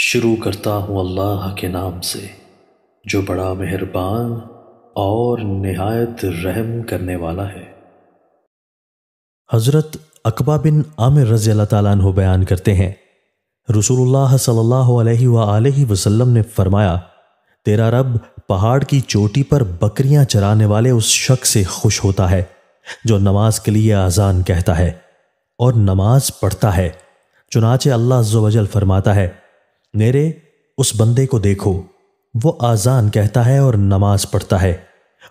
शुरू करता हूँ अल्लाह के नाम से जो बड़ा मेहरबान और नहायत रहम करने वाला है हज़रत अकबा बिन आमिर रज़ी अल्लाह तु बयान करते हैं रसूलुल्लाह सल्लल्लाहु अलैहि वसल्लम ने फरमाया तेरा रब पहाड़ की चोटी पर बकरियां चराने वाले उस शख्स से खुश होता है जो नमाज के लिए आज़ान कहता है और नमाज पढ़ता है चुनाचे अल्लाह वजल फरमाता है मेरे उस बंदे को देखो वो आज़ान कहता है और नमाज पढ़ता है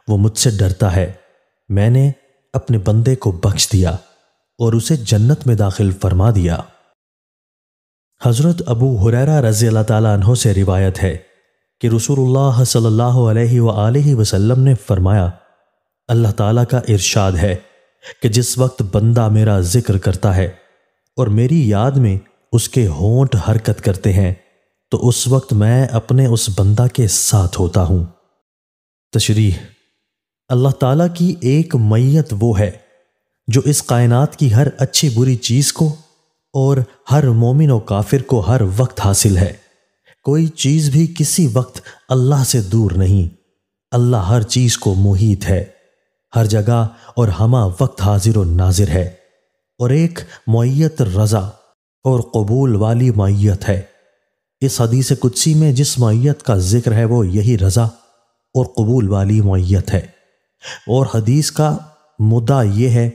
वो मुझसे डरता है मैंने अपने बंदे को बख्श दिया और उसे जन्नत में दाखिल फरमा दिया हज़रत अबू हुरैरा रज़ी अल्लाह तहों से रिवायत है कि रसूलुल्लाह सल्लल्लाहु अलैहि वसल्लम ने फरमाया अल्लाह ताला का इरशाद है कि जिस वक्त बंदा मेरा जिक्र करता है और मेरी याद में उसके होंठ हरकत करते हैं तो उस वक्त मैं अपने उस बंदा के साथ होता हूं तशरी अल्लाह ताला की एक मैयत वो है जो इस कायनात की हर अच्छी बुरी चीज़ को और हर मोमिन और काफिर को हर वक्त हासिल है कोई चीज़ भी किसी वक्त अल्लाह से दूर नहीं अल्लाह हर चीज़ को मुहित है हर जगह और हमा वक्त हाजिर व नाजिर है और एक मैत रज़ा और कबूल वाली मैत है इस हदीस कुदसी में जिस मैत का जिक्र है वो यही रज़ा और कबूल वाली मैत है और हदीस का मुद्दा ये है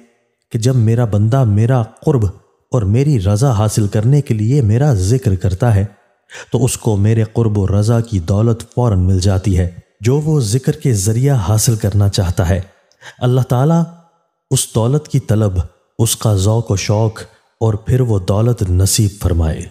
कि जब मेरा बंदा मेरा कुर्ब और मेरी रज़ा हासिल करने के लिए मेरा जिक्र करता है तो उसको मेरे कुर्ब और रज़ा की दौलत फ़ौर मिल जाती है जो वो जिक्र के ज़रिया हासिल करना चाहता है अल्लाह ताला उस दौलत की तलब उसका जौक व शौक़ और फिर वो दौलत नसीब फरमाए